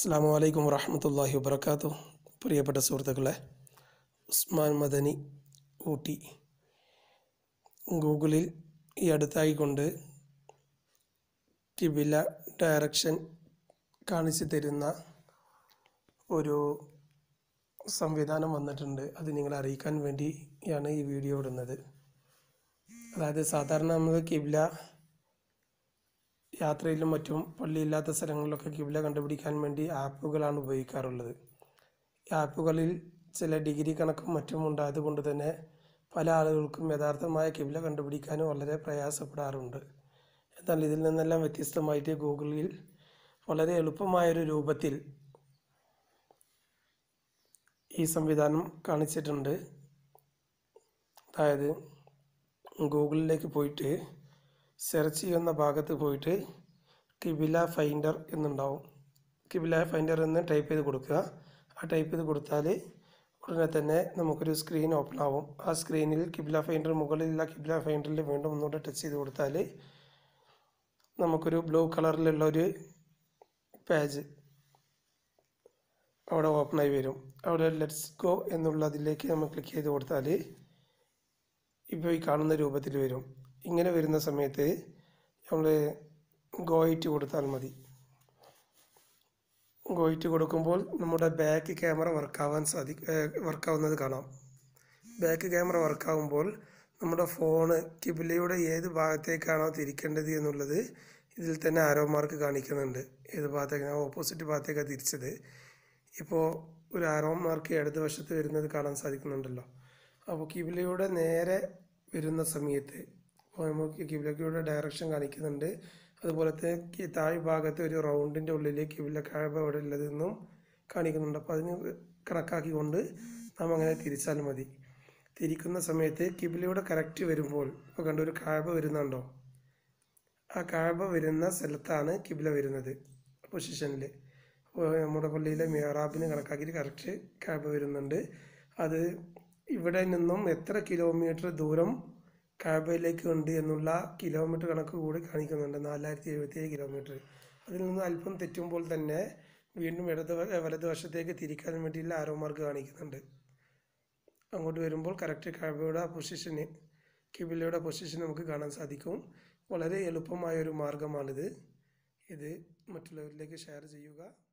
അസ്സാം വലൈക്കും വറഹമത്തല്ലാഹി വബർക്കാത്തു പ്രിയപ്പെട്ട സുഹൃത്തുക്കളെ ഉസ്മാൻ മദനി ഊട്ടി ഗൂഗിളിൽ ഈ അടുത്തായി കൊണ്ട് കിബില ഡയറക്ഷൻ കാണിച്ചു തരുന്ന ഒരു സംവിധാനം വന്നിട്ടുണ്ട് അത് നിങ്ങളെ അറിയിക്കാൻ വേണ്ടിയാണ് ഈ വീഡിയോ ഇടുന്നത് അതായത് സാധാരണ നമ്മൾ കിബില യാത്രയിലും മറ്റും പള്ളിയില്ലാത്ത സ്ഥലങ്ങളിലൊക്കെ കിബില കണ്ടുപിടിക്കാൻ വേണ്ടി ആപ്പുകളാണ് ഉപയോഗിക്കാറുള്ളത് ആപ്പുകളിൽ ചില ഡിഗ്രി കണക്കും മറ്റും ഉണ്ടായതുകൊണ്ട് തന്നെ പല ആളുകൾക്കും യഥാർത്ഥമായ കിബില കണ്ടുപിടിക്കാനും വളരെ പ്രയാസപ്പെടാറുണ്ട് എന്നാൽ ഇതിൽ നിന്നെല്ലാം വ്യത്യസ്തമായിട്ട് ഗൂഗിളിൽ വളരെ എളുപ്പമായൊരു രൂപത്തിൽ ഈ സംവിധാനം കാണിച്ചിട്ടുണ്ട് അതായത് ഗൂഗിളിലേക്ക് പോയിട്ട് സെർച്ച് ചെയ്യുന്ന ഭാഗത്ത് പോയിട്ട് കിബില ഫൈൻഡർ എന്നുണ്ടാവും കിബില ഫൈൻഡർ എന്ന് ടൈപ്പ് ചെയ്ത് കൊടുക്കുക ആ ടൈപ്പ് ചെയ്ത് കൊടുത്താൽ ഉടനെ തന്നെ നമുക്കൊരു സ്ക്രീൻ ഓപ്പൺ ആവും ആ സ്ക്രീനിൽ കിബില ഫൈൻഡർ മുകളിലുള്ള കിബില ഫൈൻഡറിൽ വീണ്ടും ഒന്നുകൂടെ ടച്ച് ചെയ്ത് കൊടുത്താൽ നമുക്കൊരു ബ്ലൂ കളറിലുള്ള ഒരു പേജ് അവിടെ ഓപ്പൺ ആയി വരും അവിടെ ലെറ്റ്സ് ഗോ എന്നുള്ളതിലേക്ക് നമ്മൾ ക്ലിക്ക് ചെയ്ത് കൊടുത്താൽ ഇപ്പോൾ ഈ കാണുന്ന രൂപത്തിൽ വരും ഇങ്ങനെ വരുന്ന സമയത്ത് നമ്മൾ ഗോയിറ്റ് കൊടുത്താൽ മതി ഗോയിറ്റ് കൊടുക്കുമ്പോൾ നമ്മുടെ ബാക്ക് ക്യാമറ വർക്കാവാൻ സാധി വർക്കാവുന്നത് കാണാം ബാക്ക് ക്യാമറ വർക്കാവുമ്പോൾ നമ്മുടെ ഫോണ് കിബിലയുടെ ഏത് ഭാഗത്തേക്കാണോ തിരിക്കേണ്ടത് എന്നുള്ളത് ഇതിൽ തന്നെ ആരോ മാർക്ക് കാണിക്കുന്നുണ്ട് ഏത് ഭാഗത്തേക്കാണ് ഓപ്പോസിറ്റ് ഭാഗത്തേക്കാണ് തിരിച്ചത് ഇപ്പോൾ ഒരു ആരോ മാർക്ക് ഇടത് വശത്ത് വരുന്നത് കാണാൻ സാധിക്കുന്നുണ്ടല്ലോ അപ്പോൾ കിബിലയുടെ നേരെ വരുന്ന സമയത്ത് അപ്പോൾ നമുക്ക് ഡയറക്ഷൻ കാണിക്കുന്നുണ്ട് അതുപോലെ തന്നെ താഴെ ഭാഗത്ത് ഒരു റൗണ്ടിൻ്റെ ഉള്ളിൽ കിബില കാഴ്ച എവിടെ ഉള്ളതെന്നും കാണിക്കുന്നുണ്ട് അപ്പോൾ അതിന് കണക്കാക്കിക്കൊണ്ട് നാം അങ്ങനെ തിരിച്ചാൽ മതി തിരിക്കുന്ന സമയത്ത് കിബിലയുടെ കറക്റ്റ് വരുമ്പോൾ ഇപ്പോൾ കണ്ട ഒരു കാഴ്ച വരുന്നുണ്ടോ ആ കാഴ്ച വരുന്ന സ്ഥലത്താണ് കിബില വരുന്നത് പൊസിഷനിൽ നമ്മുടെ പള്ളിയിലെ മിഹറാബിന് കണക്കാക്കിയിട്ട് കറക്റ്റ് കാഴ്ച വരുന്നുണ്ട് അത് ഇവിടെ നിന്നും എത്ര കിലോമീറ്റർ ദൂരം കാബയിലേക്ക് ഉണ്ട് എന്നുള്ള കിലോമീറ്റർ കണക്ക് കൂടി കാണിക്കുന്നുണ്ട് നാലായിരത്തി എഴുപത്തിയേഴ് കിലോമീറ്റർ അതിൽ നിന്ന് അല്പം തെറ്റുമ്പോൾ തന്നെ വീണ്ടും ഇടത് വലതുവശത്തേക്ക് തിരിക്കാൻ വേണ്ടിയുള്ള ആരോ മാർക്ക് കാണിക്കുന്നുണ്ട് അങ്ങോട്ട് വരുമ്പോൾ കറക്റ്റ് കാബയുടെ പൊസിഷന് കിബിലയുടെ പൊസിഷൻ നമുക്ക് കാണാൻ സാധിക്കും വളരെ എളുപ്പമായ ഒരു മാർഗമാണിത് ഇത് മറ്റുള്ളവരിലേക്ക് ഷെയർ ചെയ്യുക